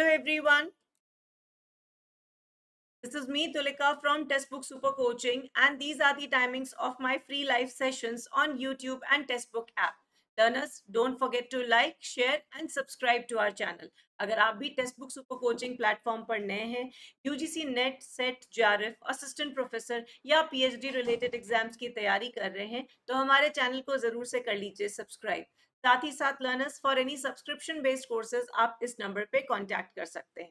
Hello everyone this is me Tulika from Testbook super coaching and these are the timings of my free live sessions on YouTube and Testbook app. Learners don't forget to like share and subscribe to our channel अगर आप भी Testbook super coaching platform पर नए हैं UGC NET SET JRF assistant professor या PhD related exams की तैयारी कर रहे हैं तो हमारे चैनल को ज़रूर से कर लीजिए सब्सक्राइब साथ ही साथ learners for any subscription based courses आप इस नंबर पे कांटेक्ट कर सकते हैं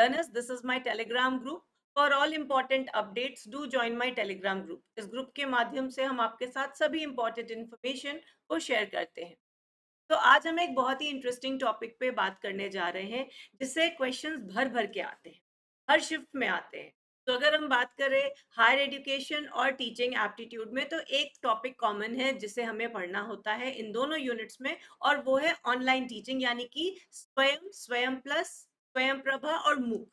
learners this is my Telegram group for all important updates do join my Telegram group इस ग्रुप के माध्यम से हम आपके साथ सभी इम्पॉर्टेंट इन्फॉर्मेशन को शेयर करते हैं तो आज हम एक बहुत ही इंटरेस्टिंग टॉपिक पे बात करने जा रहे हैं जिससे क्वेश्चंस भर भर के आते हैं हर शिफ्ट में आते हैं तो अगर हम बात करें हायर एजुकेशन और टीचिंग एप्टीट्यूड में तो एक टॉपिक कॉमन है जिसे हमें पढ़ना होता है इन दोनों यूनिट्स में और वो है ऑनलाइन टीचिंग यानी कि स्वयं स्वयं प्लस स्वयं प्रभा और मूक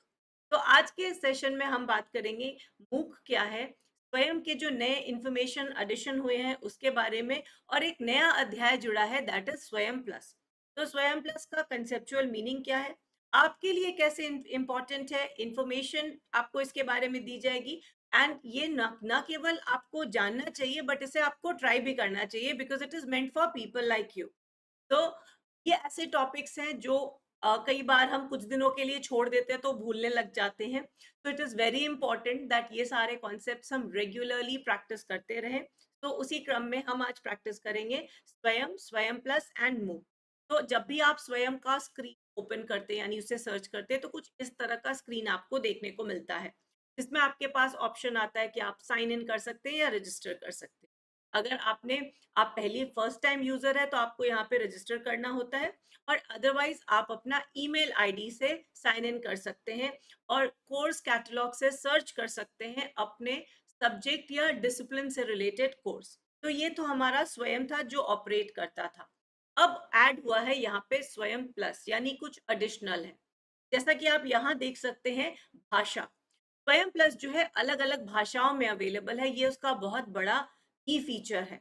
तो आज के सेशन में हम बात करेंगे मूक क्या है स्वयं के जो नए इन्फॉर्मेशन एडिशन हुए हैं उसके बारे में और एक नया अध्याय जुड़ा है दैट इज स्वयं प्लस तो स्वयं प्लस का कंसेप्चुअल मीनिंग क्या है आपके लिए कैसे इंपॉर्टेंट है इंफॉर्मेशन आपको इसके बारे में दी जाएगी एंड ये ना केवल आपको जानना चाहिए बट इसे आपको ट्राई भी करना चाहिए because it is meant for people like you तो ये ऐसे टॉपिक्स हैं जो uh, कई बार हम कुछ दिनों के लिए छोड़ देते हैं तो भूलने लग जाते हैं तो it is very important that ये सारे कॉन्सेप्ट हम रेगुलरली प्रैक्टिस करते रहें तो उसी क्रम में हम आज प्रैक्टिस करेंगे स्वयं स्वयं प्लस एंड मूव तो जब भी आप स्वयं का स्क्रीन ओपन करते हैं यानी उसे सर्च करते हैं तो कुछ इस तरह का स्क्रीन आपको देखने को मिलता है इसमें आपके पास ऑप्शन आता है कि आप साइन इन कर सकते हैं या रजिस्टर कर सकते हैं अगर आपने आप पहली फर्स्ट टाइम यूजर है तो आपको यहाँ पे रजिस्टर करना होता है और अदरवाइज आप अपना ईमेल आईडी से साइन इन कर सकते हैं और कोर्स कैटलॉग से सर्च कर सकते हैं अपने सब्जेक्ट या डिसिप्लिन से रिलेटेड कोर्स तो ये तो हमारा स्वयं था जो ऑपरेट करता था अब ऐड हुआ है यहाँ पे स्वयं प्लस यानी कुछ एडिशनल है जैसा कि आप यहाँ देख सकते हैं भाषा स्वयं प्लस जो है अलग अलग भाषाओं में अवेलेबल है ये उसका बहुत बड़ा की फीचर है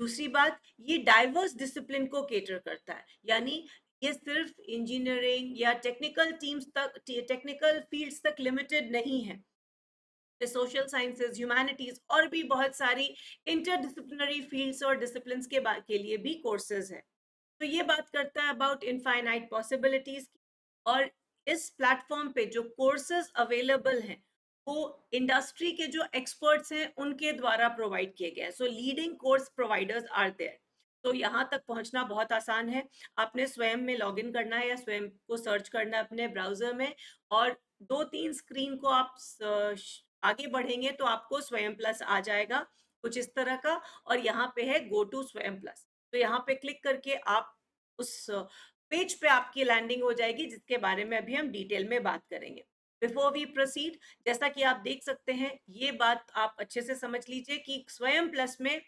दूसरी बात ये डाइवर्स डिसिप्लिन को केटर करता है यानी ये सिर्फ इंजीनियरिंग या टेक्निकल टीम्स तक टेक्निकल फील्ड्स तक लिमिटेड नहीं है सोशल साइंसेज ह्यूमैनिटीज और भी बहुत सारी इंटरडिसिप्लिनरी फील्ड्स और डिसिप्लिन के, के लिए भी कोर्सेज है तो ये बात करता है अबाउट इनफाइनाइट पॉसिबिलिटीज और इस प्लेटफॉर्म पे जो कोर्सेज अवेलेबल हैं वो इंडस्ट्री के जो एक्सपर्ट्स हैं उनके द्वारा प्रोवाइड किए गए हैं so leading course providers are there तो यहाँ तक पहुँचना बहुत आसान है आपने स्वयं में इन करना है या स्वयं को सर्च करना है अपने ब्राउजर में और दो तीन स्क्रीन को आप आगे बढ़ेंगे तो आपको स्वयं प्लस आ जाएगा कुछ इस तरह का और यहाँ पे है गो टू स्वयं प्लस तो यहाँ पे क्लिक करके आप उस पेज पे आपकी लैंडिंग हो जाएगी जिसके बारे में अभी हम डिटेल में बात करेंगे बिफोर वी प्रोसीड जैसा कि आप देख सकते हैं ये बात आप अच्छे से समझ लीजिए कि स्वयं प्लस में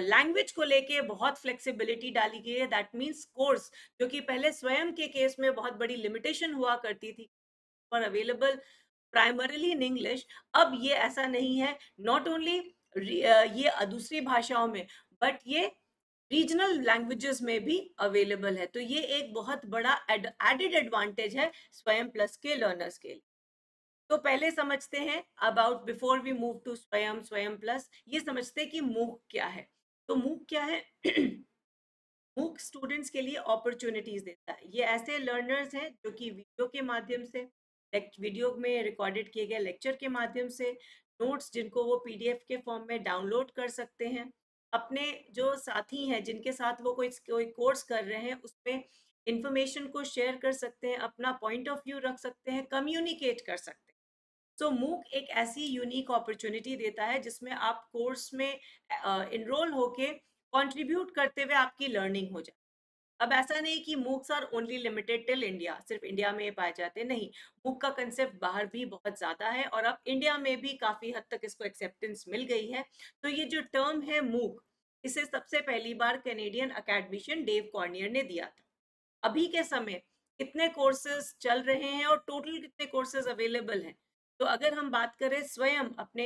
लैंग्वेज uh, को लेके बहुत फ्लेक्सिबिलिटी डाली गई है दैट मीन्स कोर्स जो कि पहले स्वयं के केस में बहुत बड़ी लिमिटेशन हुआ करती थी for available primarily in English अब ये ऐसा नहीं है नॉट ओनली ये दूसरी भाषाओं में बट ये रीजनल लैंग्वेजेस में भी अवेलेबल है तो ये एक बहुत बड़ा एडेड एडवांटेज है स्वयं प्लस के लर्नर्स के लिए तो पहले समझते हैं about before we move to Swayam Swayam plus ये समझते हैं कि मूक क्या है तो मूक क्या है मूक स्टूडेंट्स के लिए अपॉर्चुनिटीज देता है ये ऐसे लर्नर्स हैं जो कि वीडियो के माध्यम से वीडियो में रिकॉर्डेड किए गए लेक्चर के माध्यम से नोट्स जिनको वो पीडीएफ के फॉर्म में डाउनलोड कर सकते हैं अपने जो साथी हैं जिनके साथ वो कोई कोई कोर्स कर रहे हैं उसमें इंफॉर्मेशन को शेयर कर सकते हैं अपना पॉइंट ऑफ व्यू रख सकते हैं कम्युनिकेट कर सकते हैं सो so, मूक एक ऐसी यूनिक अपॉर्चुनिटी देता है जिसमें आप कोर्स में इनरोल होके कंट्रीब्यूट करते हुए आपकी लर्निंग हो जाए अब ऐसा नहीं कि MOOCs are only limited till India सिर्फ इंडिया में पाए जाते नहीं मूक का कंसेप्ट बाहर भी बहुत ज़्यादा है और अब इंडिया में भी काफ़ी हद तक इसको एक्सेप्टेंस मिल गई है तो ये जो टर्म है मूक इसे सबसे पहली बार कैनेडियन अकेडमिशियन डेव कॉर्नियर ने दिया था अभी के समय कितने कोर्सेज चल रहे हैं और टोटल कितने कोर्सेज अवेलेबल हैं तो अगर हम बात करें स्वयं अपने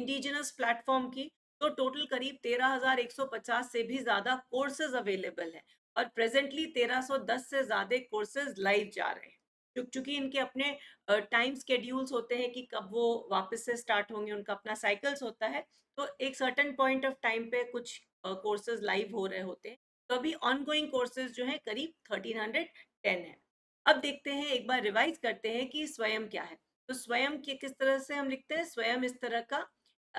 इंडिजिनस प्लेटफॉर्म की तो टोटल करीब 13,150 से भी ज़्यादा कोर्सेज अवेलेबल है और प्रेजेंटली 1310 से ज्यादा कोर्सेज लाइव जा रहे हैं चूंकि इनके अपने टाइम स्केड्यूल्स होते हैं कि कब वो वापस से स्टार्ट होंगे उनका अपना साइकिल्स होता है तो एक सर्टन पॉइंट ऑफ टाइम पे कुछ कोर्सेज लाइव हो रहे होते हैं तो अभी ऑनगोइंग कोर्सेज जो है करीब 1310 है अब देखते हैं एक बार रिवाइज करते हैं कि स्वयं क्या है तो स्वयं के किस तरह से हम लिखते हैं स्वयं इस तरह का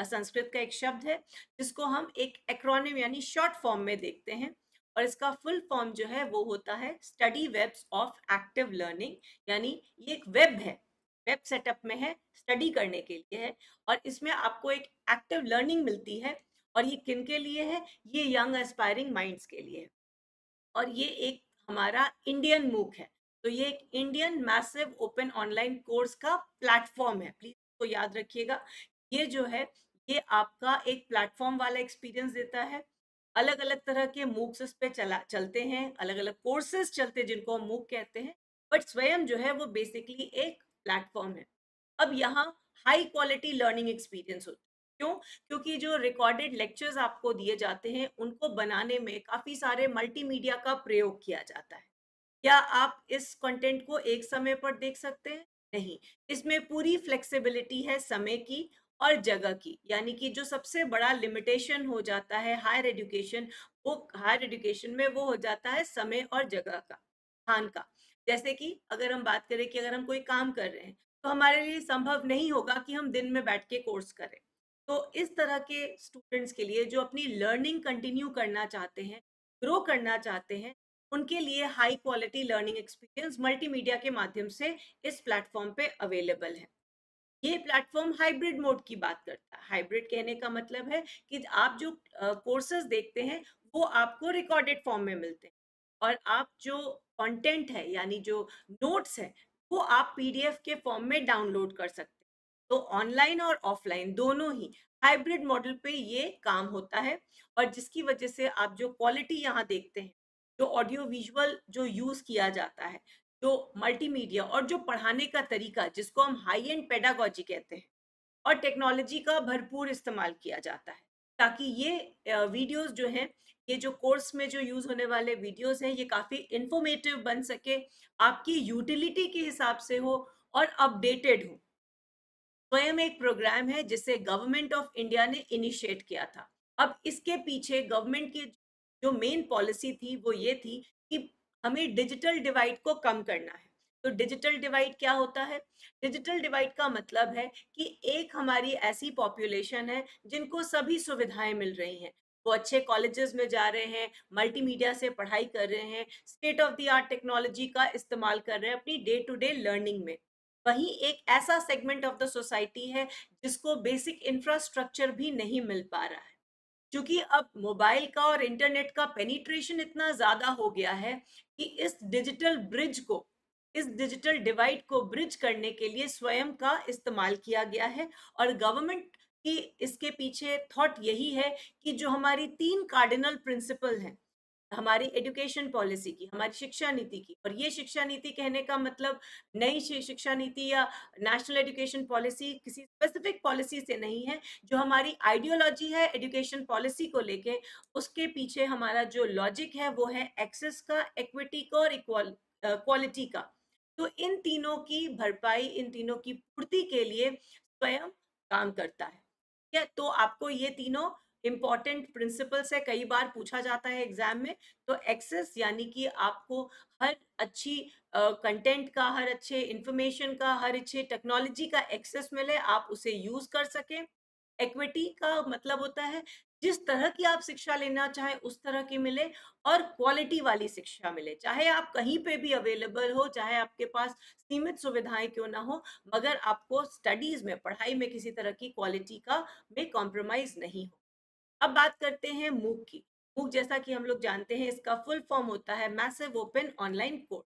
संस्कृत का एक शब्द है जिसको हम एक एक्रोनिम यानी शॉर्ट फॉर्म में देखते हैं और इसका फुल फॉर्म जो है वो होता है study webs of active learning यानी ये एक वेब है वेब सेटअप में है स्टडी करने के लिए है और इसमें आपको एक एक्टिव लर्निंग मिलती है और ये किन के लिए है ये यंग एस्पायरिंग माइंड्स के लिए है और ये एक हमारा इंडियन मूक है तो ये एक Indian massive open online course का प्लेटफॉर्म है प्लीज तो याद रखिएगा ये जो है ये आपका एक प्लेटफॉर्म वाला एक्सपीरियंस देता है अलग अलग तरह के मूक्स पे चला चलते हैं अलग अलग कोर्सेज चलते हैं जिनको हम मूक कहते हैं बट स्वयं जो है वो बेसिकली एक प्लेटफॉर्म है अब यहाँ हाई क्वालिटी लर्निंग एक्सपीरियंस होती है क्यों क्योंकि जो रिकॉर्डेड लेक्चर्स आपको दिए जाते हैं उनको बनाने में काफ़ी सारे मल्टीमीडिया का प्रयोग किया जाता है क्या आप इस कंटेंट को एक समय पर देख सकते हैं नहीं इसमें पूरी फ्लेक्सिबिलिटी है समय की और जगह की यानी कि जो सबसे बड़ा लिमिटेशन हो जाता है हायर एजुकेशन वो हायर एजुकेशन में वो हो जाता है समय और जगह का स्थान का जैसे कि अगर हम बात करें कि अगर हम कोई काम कर रहे हैं तो हमारे लिए संभव नहीं होगा कि हम दिन में बैठ के कोर्स करें तो इस तरह के स्टूडेंट्स के लिए जो अपनी लर्निंग कंटिन्यू करना चाहते हैं ग्रो करना चाहते हैं उनके लिए high quality learning experience multimedia के माध्यम से इस प्लेटफॉर्म पे अवेलेबल है ये प्लेटफॉर्म हाइब्रिड मोड की बात करता है हाइब्रिड कहने का मतलब है कि आप जो कोर्सेज देखते हैं वो आपको रिकॉर्डेड फॉर्म में मिलते हैं और आप जो कंटेंट है यानी जो नोट्स है वो आप पीडीएफ के फॉर्म में डाउनलोड कर सकते हैं तो ऑनलाइन और ऑफलाइन दोनों ही हाइब्रिड मॉडल पे ये काम होता है और जिसकी वजह से आप जो क्वालिटी यहाँ देखते हैं जो ऑडियो विजुअल जो यूज किया जाता है जो मल्टीमीडिया और जो पढ़ाने का तरीका जिसको हम हाई एंड पेडागोजी कहते हैं और टेक्नोलॉजी का भरपूर इस्तेमाल किया जाता है ताकि ये वीडियोस जो हैं ये जो कोर्स में जो यूज़ होने वाले वीडियोस हैं ये काफ़ी इंफॉर्मेटिव बन सके आपकी यूटिलिटी के हिसाब से हो और अपडेटेड हो स्वयं एक प्रोग्राम है जिसे गवर्नमेंट ऑफ इंडिया ने इनिशिएट किया था अब इसके पीछे गवर्नमेंट की जो मेन पॉलिसी थी वो ये थी कि हमें डिजिटल डिवाइड को कम करना है तो डिजिटल डिवाइड क्या होता है डिजिटल डिवाइड का मतलब है कि एक हमारी ऐसी पॉपुलेशन है जिनको सभी सुविधाएं मिल रही हैं वो अच्छे कॉलेजेस में जा रहे हैं मल्टीमीडिया से पढ़ाई कर रहे हैं state of the art technology का इस्तेमाल कर रहे हैं अपनी डे टू डे लर्निंग में वहीं एक ऐसा सेगमेंट ऑफ द सोसाइटी है जिसको बेसिक इंफ्रास्ट्रक्चर भी नहीं मिल पा रहा है क्योंकि अब मोबाइल का और इंटरनेट का पेनिट्रेशन इतना ज्यादा हो गया है कि इस डिजिटल ब्रिज को इस डिजिटल डिवाइड को ब्रिज करने के लिए स्वयं का इस्तेमाल किया गया है और गवर्नमेंट की इसके पीछे थॉट यही है कि जो हमारी तीन कार्डिनल प्रिंसिपल हैं हमारी एजुकेशन पॉलिसी की हमारी शिक्षा नीति की और ये शिक्षा नीति कहने का मतलब नई शिक्षा नीति या नेशनल एजुकेशन पॉलिसी किसी स्पेसिफिक पॉलिसी से नहीं है जो हमारी आइडियोलॉजी है एजुकेशन पॉलिसी को लेके उसके पीछे हमारा जो लॉजिक है वो है एक्सेस का इक्विटी का और क्वालिटी का तो इन तीनों की भरपाई इन तीनों की पूर्ति के लिए स्वयं काम करता है ठीक है तो आपको ये तीनों इंपॉर्टेंट प्रिंसिपल्स है कई बार पूछा जाता है एग्जाम में तो एक्सेस यानी कि आपको हर अच्छी कंटेंट uh, का हर अच्छे इंफॉर्मेशन का हर अच्छे टेक्नोलॉजी का एक्सेस मिले आप उसे यूज कर सकें एक्विटी का मतलब होता है जिस तरह की आप शिक्षा लेना चाहें उस तरह की मिले और क्वालिटी वाली शिक्षा मिले चाहे आप कहीं पे भी अवेलेबल हो चाहे आपके पास सीमित सुविधाएं क्यों ना हो मगर आपको स्टडीज में पढ़ाई में किसी तरह की क्वालिटी का में कॉम्प्रोमाइज नहीं हो अब बात करते हैं मूक की मूक जैसा कि हम लोग जानते हैं इसका फुल फॉर्म होता है मैसिव ओपन ऑनलाइन कोर्स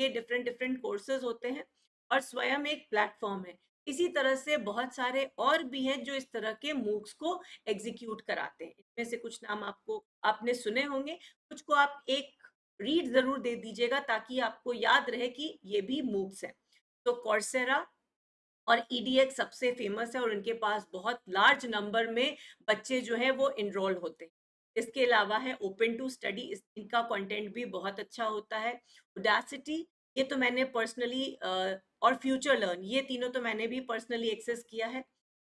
ये डिफरेंट डिफरेंट कोर्सेज होते हैं और स्वयं एक प्लेटफॉर्म है इसी तरह से बहुत सारे और भी हैं जो इस तरह के मूक्स को एग्जीक्यूट कराते हैं इनमें से कुछ नाम आपको आपने सुने होंगे कुछ को आप एक रीड जरूर दे दीजिएगा ताकि आपको याद रहे कि ये भी मूक्स हैं तो कॉर्सेरा और ईडीएक्स e सबसे फेमस है और इनके पास बहुत लार्ज नंबर में बच्चे जो है वो इनरोल होते हैं इसके अलावा है ओपन टू स्टडी इनका कंटेंट भी बहुत अच्छा होता है उडासिटी ये तो मैंने पर्सनली और फ्यूचर लर्न ये तीनों तो मैंने भी पर्सनली एक्सेस किया है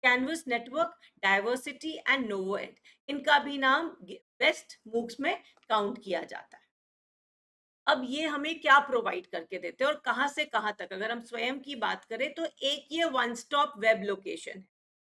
Canvas Network Diversity and Novo इनका भी नाम बेस्ट मूक्स में काउंट किया जाता है अब ये हमें क्या प्रोवाइड करके देते हैं और कहाँ से कहाँ तक अगर हम स्वयं की बात करें तो एक ये वन स्टॉप वेब लोकेशन है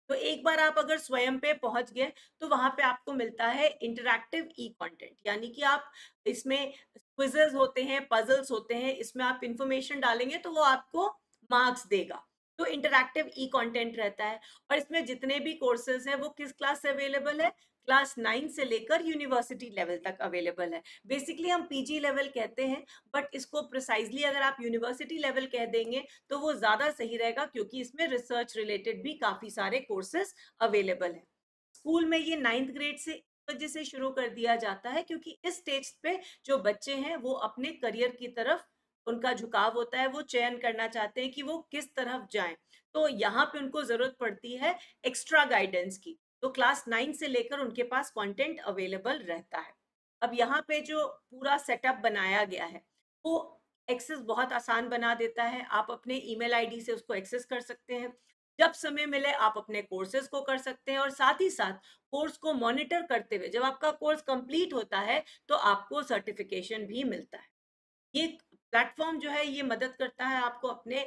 तो एक बार आप अगर स्वयं पे पहुंच गए तो वहां पे आपको मिलता है इंटरैक्टिव ई कंटेंट यानी कि आप इसमें क्विजेस होते हैं पजल्स होते हैं इसमें आप इंफॉर्मेशन डालेंगे तो वो आपको मार्क्स देगा तो इंटरक्टिव ई कॉन्टेंट रहता है और इसमें जितने भी कोर्सेज हैं वो किस क्लास से अवेलेबल है क्लास नाइन से लेकर यूनिवर्सिटी लेवल तक अवेलेबल है बेसिकली हम पीजी लेवल कहते हैं बट इसको प्रिसाइजली अगर आप यूनिवर्सिटी लेवल कह देंगे तो वो ज़्यादा सही रहेगा क्योंकि इसमें रिसर्च रिलेटेड भी काफ़ी सारे कोर्सेज अवेलेबल है स्कूल में ये नाइन्थ ग्रेड से वजह से शुरू कर दिया जाता है क्योंकि इस स्टेज पे जो बच्चे हैं वो अपने करियर की तरफ उनका झुकाव होता है वो चयन करना चाहते हैं कि वो किस तरफ जाएं तो यहाँ पे उनको जरूरत पड़ती है एक्स्ट्रा गाइडेंस की तो क्लास नाइन से लेकर उनके पास कंटेंट अवेलेबल रहता है अब यहाँ पे जो पूरा सेटअप बनाया गया है वो एक्सेस बहुत आसान बना देता है आप अपने ईमेल आईडी से उसको एक्सेस कर सकते हैं जब समय मिले आप अपने कोर्सेज को कर सकते हैं और साथ ही साथ कोर्स को मॉनिटर करते हुए जब आपका कोर्स कंप्लीट होता है तो आपको सर्टिफिकेशन भी मिलता है ये प्लेटफॉर्म जो है ये मदद करता है आपको अपने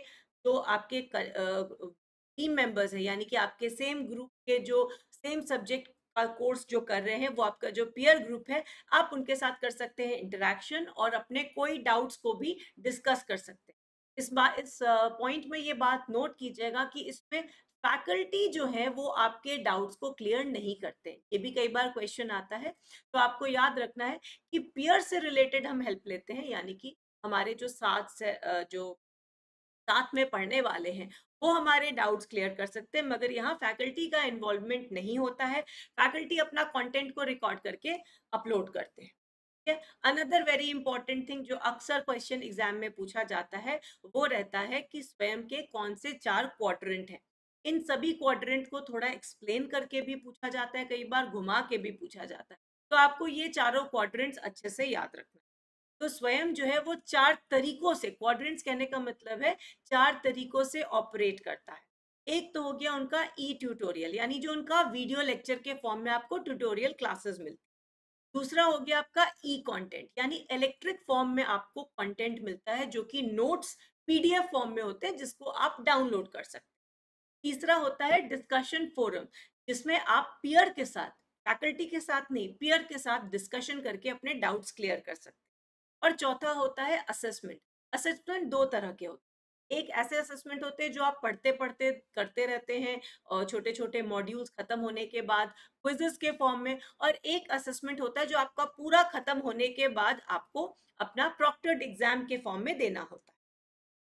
जो आपके टीम मेंबर्स हैं यानी कि आपके सेम ग्रुप के जो सेम सब्जेक्ट का कोर्स जो कर रहे हैं वो आपका जो पीयर ग्रुप है आप उनके साथ कर सकते हैं इंटरेक्शन और अपने कोई डाउट्स को भी डिस्कस कर सकते हैं इस बात इस पॉइंट में ये बात नोट कीजिएगा कि इसमें फैकल्टी जो है वो आपके डाउट्स को क्लियर नहीं करते ये भी कई बार क्वेश्चन आता है तो आपको याद रखना है कि पीयर से रिलेटेड हम हेल्प लेते हैं यानी कि हमारे जो साथ से जो साथ में पढ़ने वाले हैं वो हमारे डाउट्स क्लियर कर सकते हैं मगर यहाँ फैकल्टी का इन्वॉल्वमेंट नहीं होता है फैकल्टी अपना कंटेंट को रिकॉर्ड करके अपलोड करते हैं ठीक है अनदर वेरी इंपॉर्टेंट थिंग जो अक्सर क्वेश्चन एग्जाम में पूछा जाता है वो रहता है कि स्वयं के कौन से चार क्वाड्रेंट हैं इन सभी क्वाड्रेंट को थोड़ा एक्सप्लेन करके भी पूछा जाता है कई बार घुमा के भी पूछा जाता है तो आपको ये चारों क्वाड्रेंट्स अच्छे से याद रखना तो स्वयं जो है वो चार तरीकों से क्वाड्रेंट्स कहने का मतलब है चार तरीकों से ऑपरेट करता है एक तो हो गया उनका ई ट्यूटोरियल यानी जो उनका वीडियो लेक्चर के फॉर्म में आपको ट्यूटोरियल क्लासेस मिलती दूसरा हो गया आपका ई कंटेंट यानी इलेक्ट्रिक फॉर्म में आपको कंटेंट मिलता है जो कि नोट्स पीडीएफ फॉर्म में होते हैं जिसको आप डाउनलोड कर सकते हैं तीसरा होता है डिस्कशन फोरम जिसमें आप पियर के साथ फैकल्टी के साथ नहीं पियर के साथ डिस्कशन करके अपने डाउट्स क्लियर कर सकते और चौथा होता है असेसमेंट असेसमेंट दो तरह के होते हैं एक ऐसे असेसमेंट होते हैं जो आप पढ़ते पढ़ते करते रहते हैं और छोटे छोटे मॉड्यूल्स खत्म होने के बाद क्विजेस के फॉर्म में और एक असेसमेंट होता है जो आपका पूरा खत्म होने के बाद आपको अपना प्रॉक्टर्ड एग्जाम के फॉर्म में देना होता है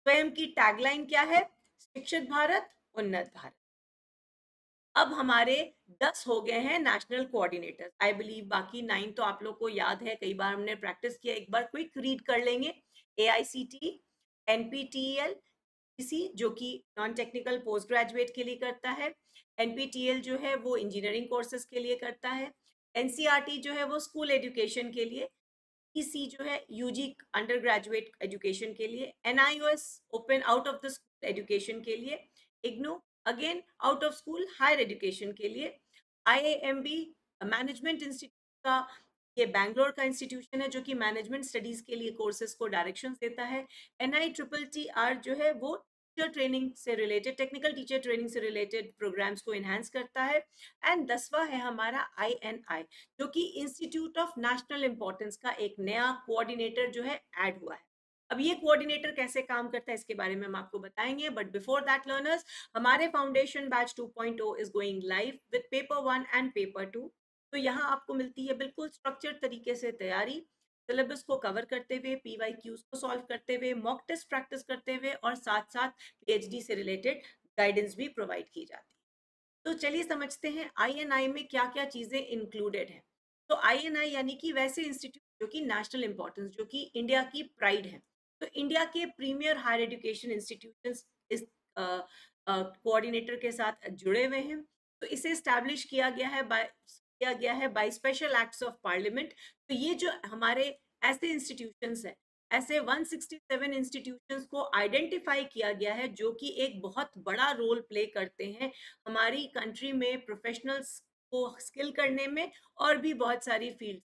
स्वयं की टैगलाइन क्या है शिक्षित भारत उन्नत भारत अब हमारे दस हो गए हैं नेशनल कोऑर्डिनेटर आई बिलीव बाकी नाइन तो आप लोग को याद है कई बार हमने प्रैक्टिस किया एक बार क्विक रीड कर लेंगे A I C T N P T L C जो कि नॉन टेक्निकल पोस्ट ग्रेजुएट के लिए करता है एन पी टी एल जो है वो इंजीनियरिंग कोर्सेज के लिए करता है एन सी आर टी जो है वो स्कूल एजुकेशन के लिए ई e सी जो है U G under graduate education के लिए N I O S open out of the school education के लिए IGNOU again out of school higher education के लिए आई मैनेजमेंट इंस्टीट्यूट का ये बैंगलोर का इंस्टीट्यूशन है जो कि मैनेजमेंट स्टडीज के लिए कोर्सेज को डायरेक्शन देता है N I triple T R जो है वो टीचर ट्रेनिंग से रिलेटेड टेक्निकल टीचर ट्रेनिंग से रिलेटेड प्रोग्राम्स को एनहेंस करता है एंड दसवा है हमारा आई एन आई जो कि इंस्टीट्यूट ऑफ नेशनल इंपॉर्टेंस का एक नया कोऑर्डिनेटर जो है एड हुआ है अब ये कोऑर्डिनेटर कैसे काम करता है इसके बारे में हम आपको बताएंगे बट बिफोर दैट लर्नर्स हमारे foundation batch 2.0 is going live with paper one and paper two तो यहाँ आपको मिलती है बिल्कुल स्ट्रक्चर तरीके से तैयारी सिलेबस को कवर करते हुए पी क्यूज को सॉल्व करते हुए मॉक टेस्ट प्रैक्टिस करते हुए और साथ साथ पी से रिलेटेड गाइडेंस भी प्रोवाइड की जाती है तो चलिए समझते हैं आई में क्या क्या चीज़ें इंक्लूडेड हैं तो आई यानी कि वैसे इंस्टीट्यूट जो कि नेशनल इंपॉर्टेंस जो कि इंडिया की प्राइड है तो इंडिया के प्रीमियर हायर एजुकेशन इंस्टीट्यूशन इस कोऑर्डिनेटर के साथ जुड़े हुए हैं तो इसे स्टैब्लिश किया गया है बाय किया गया है by special acts of parliament तो ये जो हमारे ऐसे इंस्टीट्यूशन है ऐसे 167 इंस्टीट्यूशंस को आइडेंटिफाई किया गया है जो कि एक बहुत बड़ा रोल प्ले करते हैं हमारी कंट्री में प्रोफेशनल्स को स्किल करने में और भी बहुत सारी फील्ड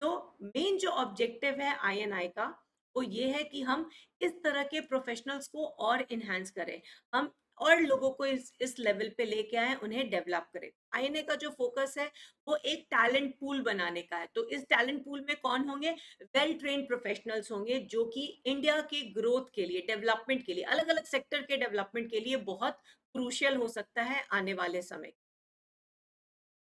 तो मेन जो ऑब्जेक्टिव है आईएनआई का वो तो ये है कि हम इस तरह के प्रोफेशनल्स को और इन्हांस करें हम और लोगों को इस इस लेवल पे लेके आए उन्हें डेवलप करें आई का जो फोकस है वो एक टैलेंट पूल बनाने का है तो इस टैलेंट पूल में कौन होंगे वेल ट्रेन प्रोफेशनल्स होंगे जो कि इंडिया के ग्रोथ के लिए डेवलपमेंट के लिए अलग अलग सेक्टर के डेवलपमेंट के लिए बहुत क्रूशियल हो सकता है आने वाले समय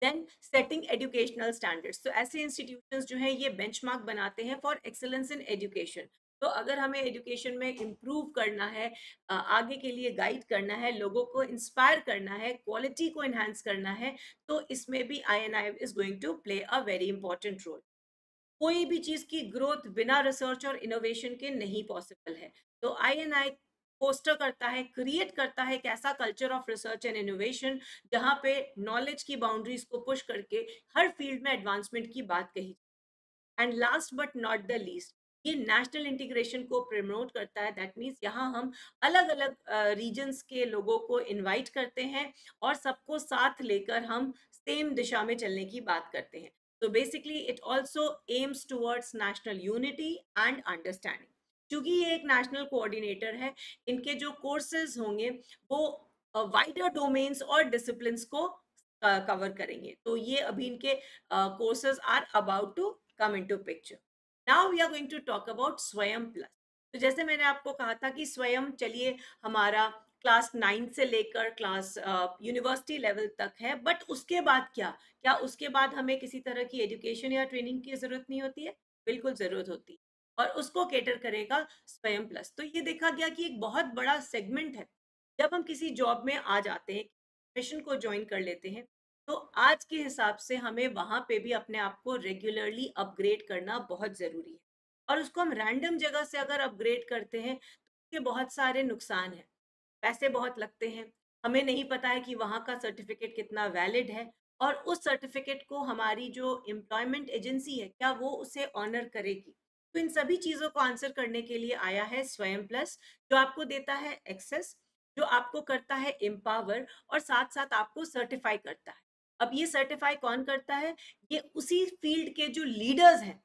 देन सेटिंग एजुकेशनल स्टैंडर्ड्स तो ऐसे इंस्टीट्यूशन जो हैं ये बेंचमार्क बनाते हैं फॉर एक्सलेंस इन एजुकेशन तो अगर हमें एजुकेशन में इम्प्रूव करना है आगे के लिए गाइड करना है लोगों को इंस्पायर करना है क्वालिटी को इन्हांस करना है तो इसमें भी I N I is going to play a very important role कोई भी चीज़ की ग्रोथ बिना रिसर्च और इनोवेशन के नहीं पॉसिबल है तो आई एन आई पोस्टर करता है क्रिएट करता है एक ऐसा culture of research and innovation जहाँ पे नॉलेज की बाउंड्रीज को पुश करके हर फील्ड में एडवांसमेंट की बात कही and last but not the least ये नेशनल इंटीग्रेशन को प्रमोट करता है दैट मीन्स यहाँ हम अलग अलग रीजन्स के लोगों को इनवाइट करते हैं और सबको साथ लेकर हम सेम दिशा में चलने की बात करते हैं तो basically it also aims towards national unity and understanding क्योंकि ये एक नेशनल कोऑर्डिनेटर है इनके जो कोर्सेज होंगे वो वाइडर डोमेन्स और डिसिप्लिन को कवर करेंगे तो ये अभी इनके courses are about to come in to picture now we are going to talk about Swayam plus तो जैसे मैंने आपको कहा था कि स्वयं चलिए हमारा क्लास नाइन्थ से लेकर क्लास यूनिवर्सिटी लेवल तक है बट उसके बाद क्या क्या उसके बाद हमें किसी तरह की एजुकेशन या ट्रेनिंग की जरूरत नहीं होती है बिल्कुल जरूरत होती और उसको केटर करेगा स्वयं प्लस तो ये देखा गया कि एक बहुत बड़ा सेगमेंट है जब हम किसी जॉब में आ जाते हैं प्रोफेशन को ज्वाइन कर लेते हैं तो आज के हिसाब से हमें वहाँ पे भी अपने आप को रेगुलरली अपग्रेड करना बहुत ज़रूरी है और उसको हम रैंडम जगह से अगर अपग्रेड करते हैं तो उसके बहुत सारे नुकसान हैं पैसे बहुत लगते हैं हमें नहीं पता है कि वहाँ का सर्टिफिकेट कितना वैलिड है और उस सर्टिफिकेट को हमारी जो एम्प्लॉयमेंट एजेंसी है क्या वो उसे ऑनर करेगी तो इन सभी चीजों को आंसर करने के लिए आया है स्वयं प्लस जो आपको देता है एक्सेस जो आपको करता है एम्पावर और साथ साथ आपको सर्टिफाई करता है अब ये सर्टिफाई कौन करता है ये उसी फील्ड के जो लीडर्स हैं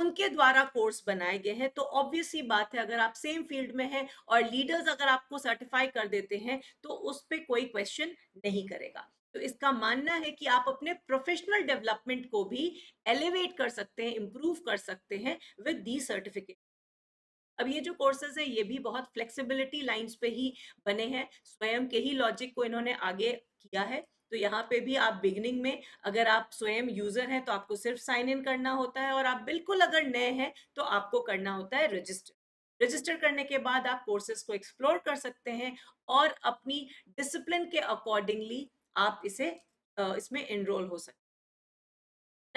उनके द्वारा कोर्स बनाए गए हैं तो ऑब्वियसली बात है अगर आप सेम फील्ड में हैं और लीडर्स अगर आपको सर्टिफाई कर देते हैं तो उस पर कोई क्वेश्चन नहीं करेगा तो इसका मानना है कि आप अपने प्रोफेशनल डेवलपमेंट को भी एलिवेट कर सकते हैं इम्प्रूव कर सकते हैं विद दी सर्टिफिकेट अब ये जो कोर्सेज हैं ये भी बहुत फ्लेक्सिबिलिटी लाइंस पे ही बने हैं स्वयं के ही लॉजिक को इन्होंने आगे किया है तो यहाँ पे भी आप बिगनिंग में अगर आप स्वयं यूजर हैं तो आपको सिर्फ साइन इन करना होता है और आप बिल्कुल अगर नए हैं तो आपको करना होता है रजिस्टर रजिस्टर करने के बाद आप कोर्सेज को एक्सप्लोर कर सकते हैं और अपनी डिसिप्लिन के अकॉर्डिंगली आप इसे इसमें इनरोल हो सकते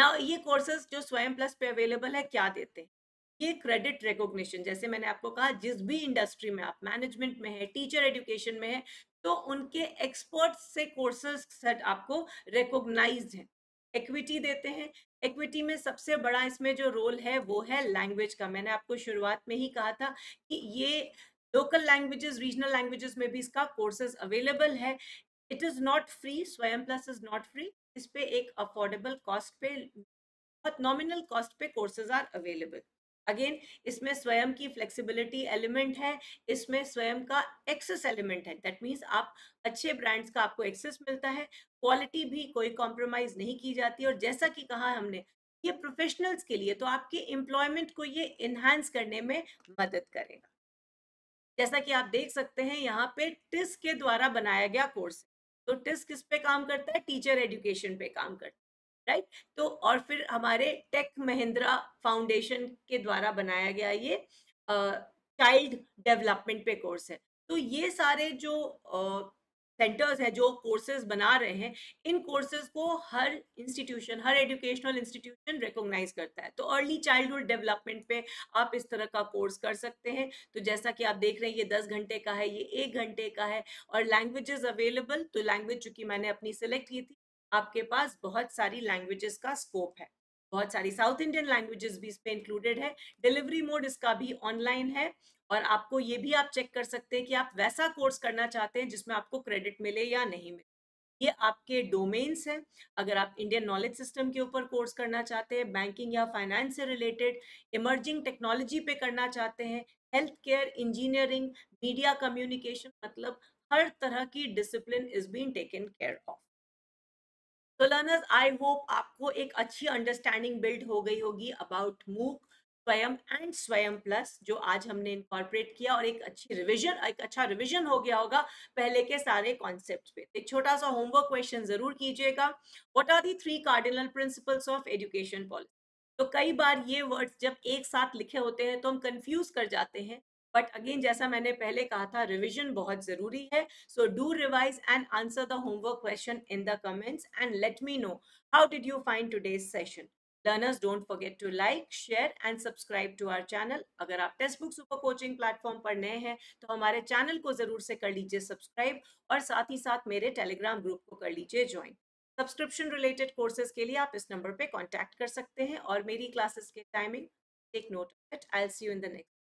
ना ये कोर्सेज जो स्वयं प्लस पे अवेलेबल है क्या देते हैं ये क्रेडिट रिकॉग्निशन जैसे मैंने आपको कहा जिस भी इंडस्ट्री में आप मैनेजमेंट में है टीचर एडुकेशन में है तो उनके एक्सपर्ट से कोर्सेज सेट आपको रिकॉग्नाइज है इक्विटी देते हैं इक्विटी में सबसे बड़ा इसमें जो रोल है वो है लैंग्वेज का मैंने आपको शुरुआत में ही कहा था कि ये लोकल लैंग्वेजेस रीजनल लैंग्वेजेस में भी इसका कोर्सेज अवेलेबल है it is not free Swayam plus is not free इस पे एक अफोर्डेबल कॉस्ट पे बहुत नॉमिनल कॉस्ट पे कोर्सेज आर अवेलेबल अगेन इसमें स्वयं की फ्लेक्सिबिलिटी एलिमेंट है इसमें स्वयं का एक्सेस एलिमेंट है दैट मीन्स आप अच्छे ब्रांड्स का आपको एक्सेस मिलता है क्वालिटी भी कोई कॉम्प्रोमाइज नहीं की जाती और जैसा कि कहा हमने ये प्रोफेशनल्स के लिए तो आपके एम्प्लॉयमेंट को ये इन्हांस करने में मदद करेगा जैसा कि आप देख सकते हैं यहाँ पे टिस के द्वारा बनाया गया कोर्स तो टिस्क किस पे काम करता है टीचर एजुकेशन पे काम करता है राइट तो और फिर हमारे टेक महिंद्रा फाउंडेशन के द्वारा बनाया गया ये चाइल्ड डेवलपमेंट पे कोर्स है तो ये सारे जो सेंटर्स हैं जो कोर्सेज बना रहे हैं इन कोर्सेज को हर इंस्टीट्यूशन हर एजुकेशनल इंस्टीट्यूशन रिकोगनाइज करता है तो अर्ली चाइल्डहुड डेवलपमेंट पे आप इस तरह का कोर्स कर सकते हैं तो जैसा कि आप देख रहे हैं ये दस घंटे का है ये एक घंटे का है और लैंग्वेजेस अवेलेबल तो लैंग्वेज चूंकि मैंने अपनी सेलेक्ट की थी आपके पास बहुत सारी लैंग्वेजेस का स्कोप है बहुत सारी साउथ इंडियन लैंग्वेजेस भी इसमें इंक्लूडेड है डिलीवरी मोड इसका भी ऑनलाइन है और आपको ये भी आप चेक कर सकते हैं कि आप वैसा कोर्स करना चाहते हैं जिसमें आपको क्रेडिट मिले या नहीं मिले ये आपके डोमेन्स हैं अगर आप इंडियन नॉलेज सिस्टम के ऊपर कोर्स करना चाहते हैं बैंकिंग या फाइनेंस से रिलेटेड इमर्जिंग टेक्नोलॉजी पे करना चाहते हैं health care engineering media communication मतलब हर तरह की discipline is been taken care of तो लर्नर्स आई होप आपको एक अच्छी अंडरस्टैंडिंग बिल्ड हो गई होगी अबाउट मूक स्वयं एंड स्वयं प्लस जो आज हमने इंकॉर्पोरेट किया और एक अच्छी रिवीजन एक अच्छा रिवीजन हो गया होगा पहले के सारे कॉन्सेप्ट पे एक छोटा सा होमवर्क क्वेश्चन जरूर कीजिएगा what are the three cardinal principles of education policy तो कई बार ये वर्ड्स जब एक साथ लिखे होते हैं तो हम कंफ्यूज कर जाते हैं बट अगेन जैसा मैंने पहले कहा था रिविजन बहुत जरूरी है so do revise and answer the homework question in the comments and let me know how did you find today's session Learners, don't forget to like, share and subscribe to our channel. अगर आप Testbook super coaching platform पर नए हैं तो हमारे channel को जरूर से कर लीजिए सब्सक्राइब और साथ ही साथ मेरे टेलीग्राम ग्रुप को कर लीजिए ज्वाइन सब्सक्रिप्शन रिलेटेड कोर्सेज के लिए आप इस नंबर पर कॉन्टैक्ट कर सकते हैं और मेरी क्लासेस के timing take note of it I see you in the next